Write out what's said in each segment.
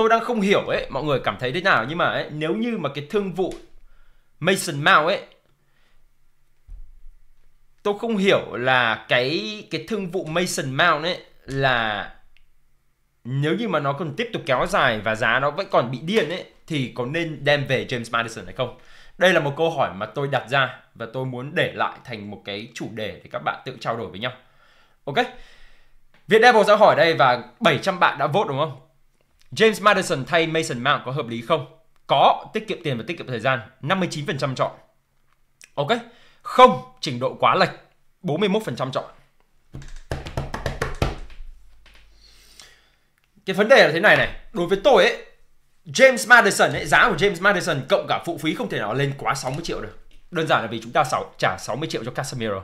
tôi đang không hiểu ấy mọi người cảm thấy thế nào nhưng mà ấy, nếu như mà cái thương vụ Mason Mount ấy tôi không hiểu là cái cái thương vụ Mason Mount ấy là nếu như mà nó còn tiếp tục kéo dài và giá nó vẫn còn bị điên ấy thì có nên đem về James Madison hay không? Đây là một câu hỏi mà tôi đặt ra và tôi muốn để lại thành một cái chủ đề để các bạn tự trao đổi với nhau. Ok. Việt Devil sẽ hỏi đây và 700 bạn đã vote đúng không? James Madison thay Mason Mount có hợp lý không? Có, tiết kiệm tiền và tiết kiệm thời gian, 59% chọn. Ok, không, trình độ quá lệch, 41% chọn. Cái vấn đề là thế này này, đối với tôi ấy, James Madison ấy, giá của James Madison cộng cả phụ phí không thể nào lên quá 60 triệu được. Đơn giản là vì chúng ta sáu, trả 60 triệu cho Casemiro.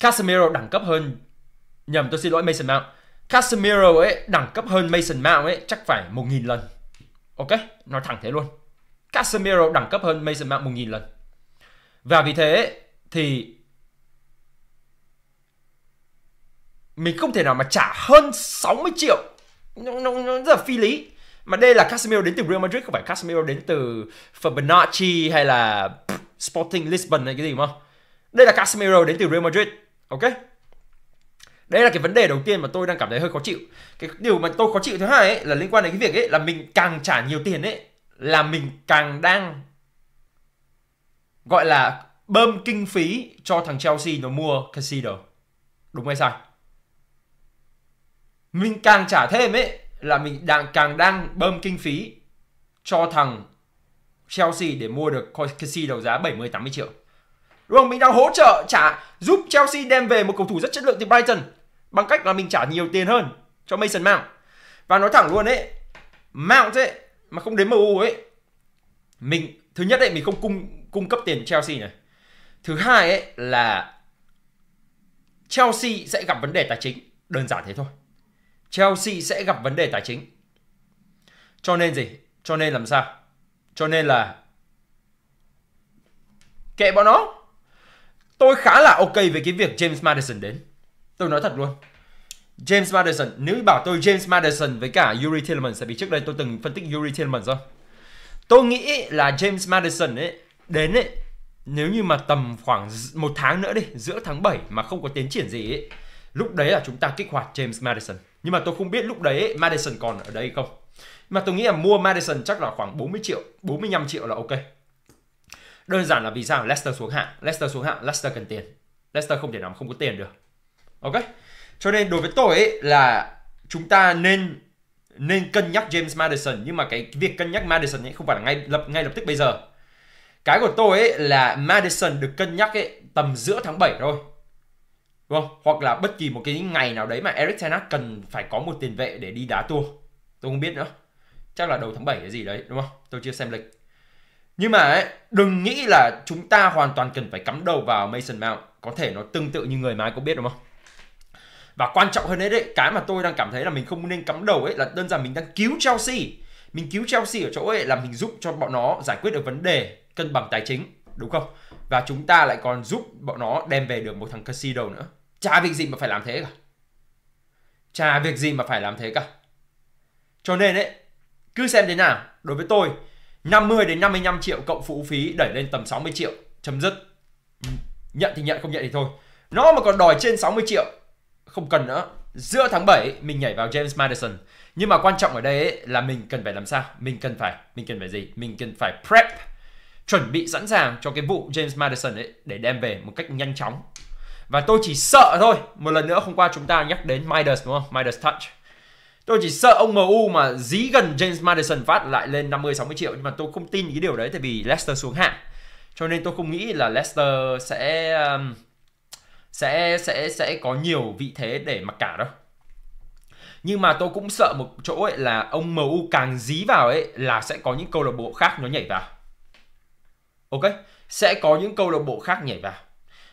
Casemiro đẳng cấp hơn nhầm tôi xin lỗi Mason Mount Casemiro ấy đẳng cấp hơn Mason Mount ấy chắc phải 1.000 lần. Ok, nói thẳng thế luôn. Casemiro đẳng cấp hơn Mason Mount 1.000 lần. Và vì thế thì mình không thể nào mà trả hơn 60 triệu nó, nó, nó rất là phi lý mà đây là Casemiro đến từ Real Madrid không phải Casemiro đến từ Fibonacci hay là Sporting Lisbon hay cái gì mà. đây là Casemiro đến từ Real Madrid ok đây là cái vấn đề đầu tiên mà tôi đang cảm thấy hơi khó chịu cái điều mà tôi khó chịu thứ hai ấy là liên quan đến cái việc ấy là mình càng trả nhiều tiền ấy là mình càng đang gọi là bơm kinh phí cho thằng Chelsea nó mua Casillas đúng hay sai mình càng trả thêm ấy là mình đang càng đang bơm kinh phí cho thằng Chelsea để mua được Casillas đấu giá 70 80 triệu đúng không? Mình đang hỗ trợ trả giúp Chelsea đem về một cầu thủ rất chất lượng từ Brighton bằng cách là mình trả nhiều tiền hơn cho Mason Mount. Và nói thẳng luôn ấy, Mount ấy mà không đến MU ấy, mình thứ nhất ấy mình không cung cung cấp tiền Chelsea này. Thứ hai ấy là Chelsea sẽ gặp vấn đề tài chính, đơn giản thế thôi. Chelsea sẽ gặp vấn đề tài chính. Cho nên gì? Cho nên làm sao? Cho nên là kệ bọn nó Tôi khá là ok về cái việc James Madison đến. Tôi nói thật luôn. James Madison, nếu bảo tôi James Madison với cả Yuri Tillman sẽ bị trước đây tôi từng phân tích Yuri Tillman rồi. Tôi nghĩ là James Madison ấy đến ấy nếu như mà tầm khoảng một tháng nữa đi giữa tháng 7 mà không có tiến triển gì ấy, lúc đấy là chúng ta kích hoạt James Madison nhưng mà tôi không biết lúc đấy ấy, Madison còn ở đây không mà tôi nghĩ là mua Madison chắc là khoảng 40 triệu 45 triệu là ok Đơn giản là vì sao Leicester xuống hạng, Leicester xuống hạng, Leicester cần tiền. Leicester không thể nào không có tiền được. Ok. Cho nên đối với tôi ấy là chúng ta nên nên cân nhắc James Madison nhưng mà cái việc cân nhắc Madison ấy không phải là ngay lập ngay lập tức bây giờ. Cái của tôi ấy là Madison được cân nhắc ấy tầm giữa tháng 7 thôi. Đúng không? Hoặc là bất kỳ một cái ngày nào đấy mà Eric Ten Hag cần phải có một tiền vệ để đi đá tour. Tôi không biết nữa. Chắc là đầu tháng 7 cái gì đấy đúng không? Tôi chưa xem lịch. Nhưng mà ấy, đừng nghĩ là chúng ta hoàn toàn cần phải cắm đầu vào Mason Mount. Có thể nó tương tự như người Mai ai cũng biết đúng không? Và quan trọng hơn hết đấy, cái mà tôi đang cảm thấy là mình không nên cắm đầu ấy là đơn giản mình đang cứu Chelsea. Mình cứu Chelsea ở chỗ ấy là mình giúp cho bọn nó giải quyết được vấn đề cân bằng tài chính, đúng không? Và chúng ta lại còn giúp bọn nó đem về được một thằng Casido nữa. Chả việc gì mà phải làm thế cả. Chả việc gì mà phải làm thế cả. Cho nên ấy, cứ xem thế nào, đối với tôi 50 đến 55 triệu cộng phụ phí đẩy lên tầm 60 triệu chấm dứt nhận thì nhận không nhận thì thôi nó mà còn đòi trên 60 triệu không cần nữa giữa tháng 7 mình nhảy vào James Madison nhưng mà quan trọng ở đây ấy, là mình cần phải làm sao mình cần phải mình cần phải gì mình cần phải prep chuẩn bị sẵn sàng cho cái vụ James Madison ấy để đem về một cách nhanh chóng và tôi chỉ sợ thôi một lần nữa hôm qua chúng ta nhắc đến Midas đúng không Midas Touch Tôi chỉ sợ ông MU mà dí gần James Madison phát lại lên 50-60 triệu nhưng mà tôi không tin cái điều đấy tại vì Leicester xuống hạng. Cho nên tôi không nghĩ là Leicester sẽ um, sẽ sẽ sẽ có nhiều vị thế để mặc cả đâu. Nhưng mà tôi cũng sợ một chỗ ấy là ông MU càng dí vào ấy là sẽ có những câu lạc bộ khác nó nhảy vào. Ok, sẽ có những câu lạc bộ khác nhảy vào.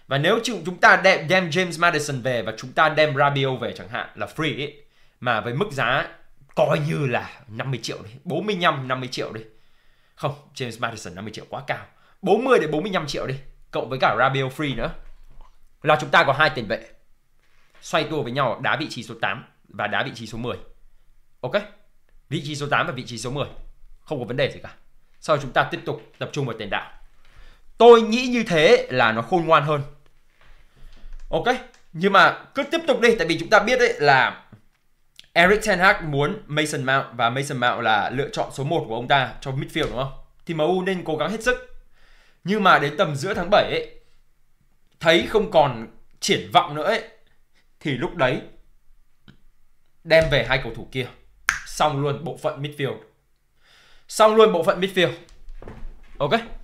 Và nếu chúng ta đem, James Madison về và chúng ta đem Rabiot về chẳng hạn là free ấy, mà với mức giá coi như là 50 triệu đi, 45 50 triệu đi. Không, James Madison 50 triệu quá cao. 40 đến 45 triệu đi, cộng với cả Rabio Free nữa. Là chúng ta có hai tiền vệ xoay tua với nhau đá vị trí số 8 và đá vị trí số 10. Ok? Vị trí số 8 và vị trí số 10. Không có vấn đề gì cả. Sau chúng ta tiếp tục tập trung vào tiền đạo. Tôi nghĩ như thế là nó khôn ngoan hơn. Ok? Nhưng mà cứ tiếp tục đi tại vì chúng ta biết đấy là Eric Ten Hag muốn Mason Mount và Mason Mount là lựa chọn số 1 của ông ta cho midfield đúng không? Thì MU nên cố gắng hết sức. Nhưng mà đến tầm giữa tháng 7 ấy, thấy không còn triển vọng nữa ấy, thì lúc đấy đem về hai cầu thủ kia. Xong luôn bộ phận midfield. Xong luôn bộ phận midfield. Ok.